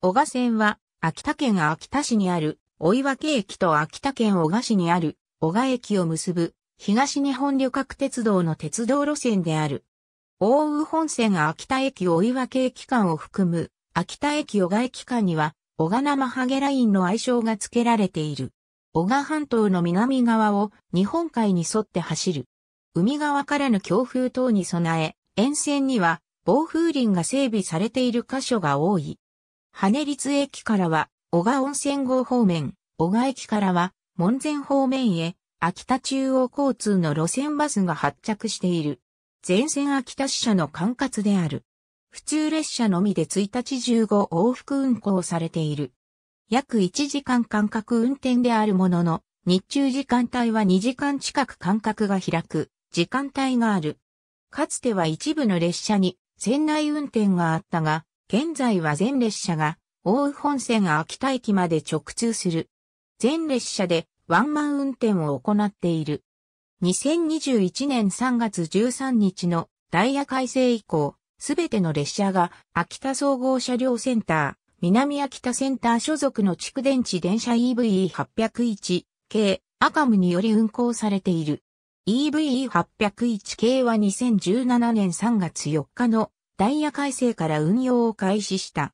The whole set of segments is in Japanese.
小賀線は、秋田県秋田市にある、追分駅と秋田県小賀市にある、小賀駅を結ぶ、東日本旅客鉄道の鉄道路線である。大宇本線秋田駅追分駅間を含む、秋田駅小賀駅間には、小賀生ハゲラインの愛称が付けられている。小賀半島の南側を日本海に沿って走る。海側からの強風等に備え、沿線には暴風林が整備されている箇所が多い。羽立駅からは、小賀温泉郷方面、小賀駅からは、門前方面へ、秋田中央交通の路線バスが発着している。全線秋田支社の管轄である。普通列車のみで1日15往復運行されている。約1時間間隔運転であるものの、日中時間帯は2時間近く間隔が開く時間帯がある。かつては一部の列車に船内運転があったが、現在は全列車が、大宇本線秋田駅まで直通する。全列車でワンマン運転を行っている。2021年3月13日のダイヤ改正以降、すべての列車が秋田総合車両センター、南秋田センター所属の蓄電池電車 EVE801 系アカムにより運行されている。EVE801 系は2017年3月4日のダイヤ改正から運用を開始した。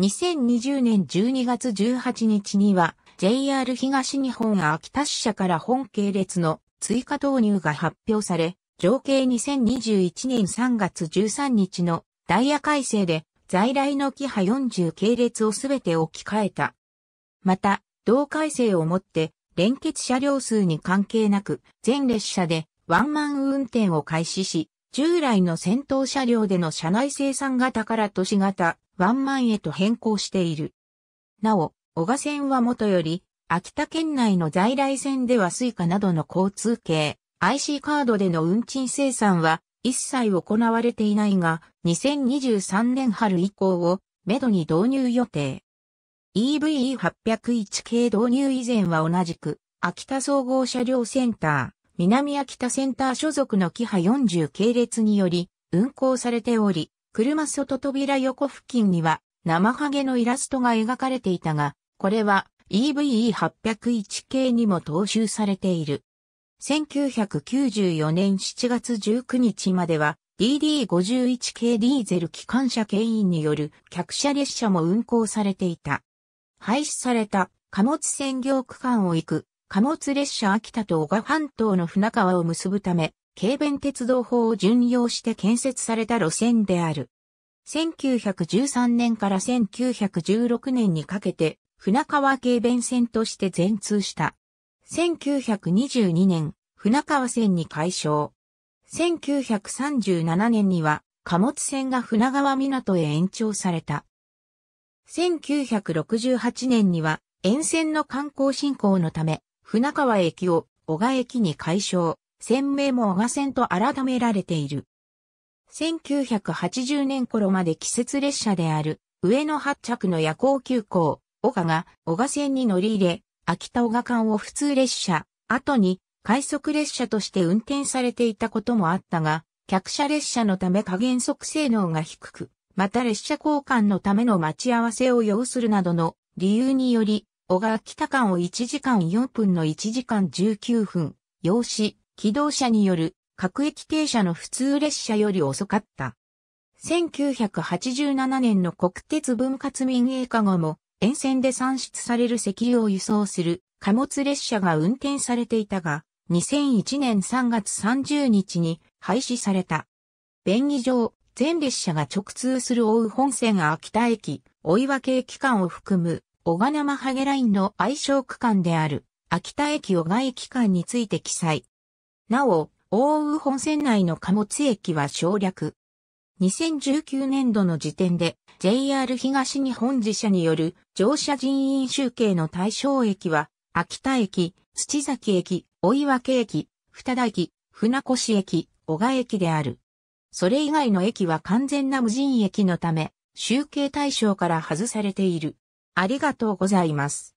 2020年12月18日には JR 東日本秋田支社から本系列の追加投入が発表され、情景2021年3月13日のダイヤ改正で在来のキハ40系列をすべて置き換えた。また、同改正をもって連結車両数に関係なく全列車でワンマン運転を開始し、従来の戦闘車両での車内生産型から都市型、ワンマンへと変更している。なお、小賀線はもとより、秋田県内の在来線ではスイカなどの交通系、IC カードでの運賃生産は一切行われていないが、2023年春以降を、めどに導入予定。EVE801 系導入以前は同じく、秋田総合車両センター、南秋田センター所属のキハ40系列により運行されており、車外扉横付近には生ハゲのイラストが描かれていたが、これは EVE801 系にも踏襲されている。1994年7月19日までは DD51 系ディーゼル機関車牽引による客車列車も運行されていた。廃止された貨物専業区間を行く貨物列車秋田と小川半島の船川を結ぶため、軽便鉄道法を順用して建設された路線である。1913年から1916年にかけて、船川軽便線として全通した。1922年、船川線に改称。1937年には、貨物船が船川港へ延長された。1968年には、沿線の観光振興のため、船川駅を小賀駅に改称、船名も小賀線と改められている。1980年頃まで季節列車である、上野発着の夜行急行、小賀が小賀線に乗り入れ、秋田小賀間を普通列車、後に快速列車として運転されていたこともあったが、客車列車のため加減速性能が低く、また列車交換のための待ち合わせを要するなどの理由により、小川北間を1時間4分の1時間19分、用紙、機動車による各駅停車の普通列車より遅かった。1987年の国鉄分割民営化後も、沿線で産出される石油を輸送する貨物列車が運転されていたが、2001年3月30日に廃止された。便宜上、全列車が直通する大宇本線が秋田駅、追分駅間を含む小賀生ハゲラインの愛称区間である、秋田駅小賀駅間について記載。なお、大宇本線内の貨物駅は省略。2019年度の時点で JR 東日本自社による乗車人員集計の対象駅は秋田駅、土崎駅、追分駅、二田駅、船越駅、小賀駅である。それ以外の駅は完全な無人駅のため、集計対象から外されている。ありがとうございます。